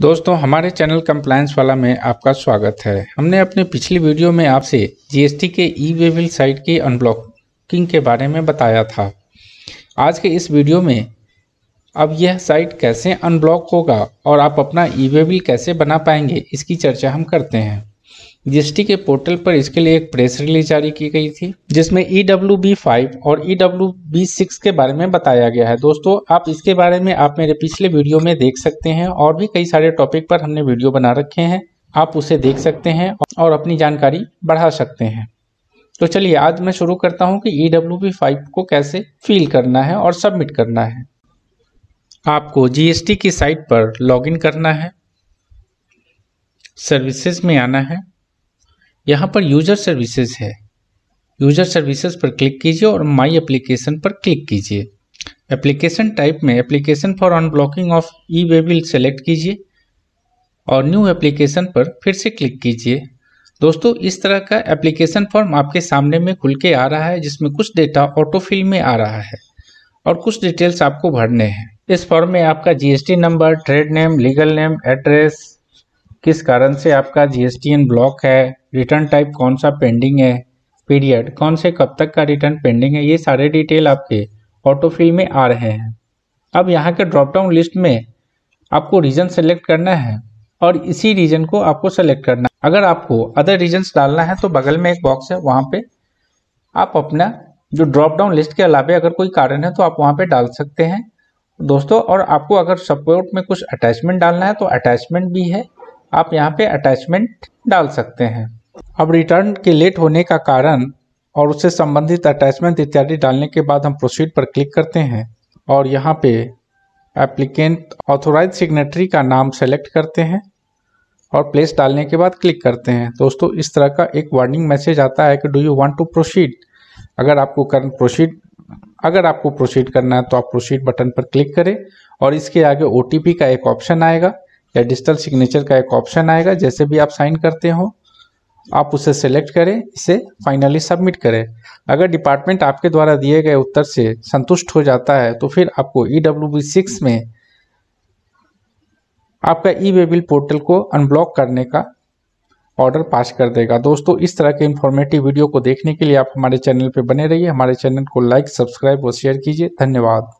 दोस्तों हमारे channel compliance वाला में आपका स्वागत है हमने अपने पिछली वीडियो में आपसे जीएसटी के ई वे बिल साइट की अनब्लॉकिंग के बारे में बताया था आज के इस वीडियो में अब यह साइट कैसे अनब्लॉक होगा और आप अपना ई वे बिल कैसे बना पाएंगे इसकी चर्चा हम करते हैं जीएसटी के पोर्टल पर इसके लिए एक प्रेस रिलीज जारी की गई थी जिसमें ई डब्ल्यू बी फाइव और ई डब्ल्यू बी सिक्स के बारे में बताया गया है दोस्तों आप इसके बारे में आप मेरे पिछले वीडियो में देख सकते हैं और भी कई सारे टॉपिक पर हमने वीडियो बना रखे हैं आप उसे देख सकते हैं और अपनी जानकारी बढ़ा सकते हैं तो चलिए आज मैं शुरू करता हूँ कि ई डब्ल्यू बी फाइव को कैसे फिल करना है और सबमिट करना है आपको जीएसटी की साइट पर इन करना है सर्विसेज में आना है यहाँ पर यूजर सर्विसेज है यूजर सर्विसेज पर क्लिक कीजिए और माई एप्लीकेशन पर क्लिक कीजिए एप्लीकेशन टाइप में application for unblocking of e way bill select कीजिए और न्यू एप्लीकेशन पर फिर से क्लिक कीजिए दोस्तों इस तरह का एप्लीकेशन फॉर्म आपके सामने में खुल के आ रहा है जिसमें कुछ डेटा ऑटोफिल में आ रहा है और कुछ डिटेल्स आपको भरने हैं इस फॉर्म में आपका GST number trade name legal name address किस कारण से आपका जीएसटीएन ब्लॉक है रिटर्न टाइप कौन सा पेंडिंग है पीरियड कौन से कब तक का रिटर्न पेंडिंग है ये सारे डिटेल आपके ऑटोफिल में आ रहे हैं अब यहाँ के ड्रॉपडाउन लिस्ट में आपको रीजन सेलेक्ट करना है और इसी रीजन को आपको सेलेक्ट करना है अगर आपको अदर रीजन्स डालना है तो बगल में एक बॉक्स है वहाँ पे आप अपना जो ड्रॉप डाउन लिस्ट के अलावा अगर कोई कारण है तो आप वहाँ पे डाल सकते हैं दोस्तों और आपको अगर सपोर्ट में कुछ अटैचमेंट डालना है तो अटैचमेंट भी है आप यहाँ पे अटैचमेंट डाल सकते हैं अब रिटर्न के लेट होने का कारण और उससे संबंधित अटैचमेंट इत्यादि डालने के बाद हम प्रोसीड पर क्लिक करते हैं और यहाँ पे एप्लीकेंट ऑथोराइज सिग्नेटरी का नाम सेलेक्ट करते हैं और प्लेस डालने के बाद क्लिक करते हैं दोस्तों इस तरह का एक वार्निंग मैसेज आता है कि do you want to proceed अगर आपको कर प्रोसीड अगर आपको प्रोसीड करना है तो आप प्रोसीड बटन पर क्लिक करें और इसके आगे ओ का एक ऑप्शन आएगा या डिजिटल सिग्नेचर का एक ऑप्शन आएगा जैसे भी आप साइन करते हो आप उसे सेलेक्ट करें इसे फाइनली सबमिट करें अगर डिपार्टमेंट आपके द्वारा दिए गए उत्तर से संतुष्ट हो जाता है तो फिर आपको ई डब्ल्यू सिक्स में आपका ई वे बिल पोर्टल को अनब्लॉक करने का ऑर्डर पास कर देगा दोस्तों इस तरह के इन्फॉर्मेटिव वीडियो को देखने के लिए आप हमारे चैनल पर बने रहिए हमारे चैनल को लाइक सब्सक्राइब और शेयर कीजिए धन्यवाद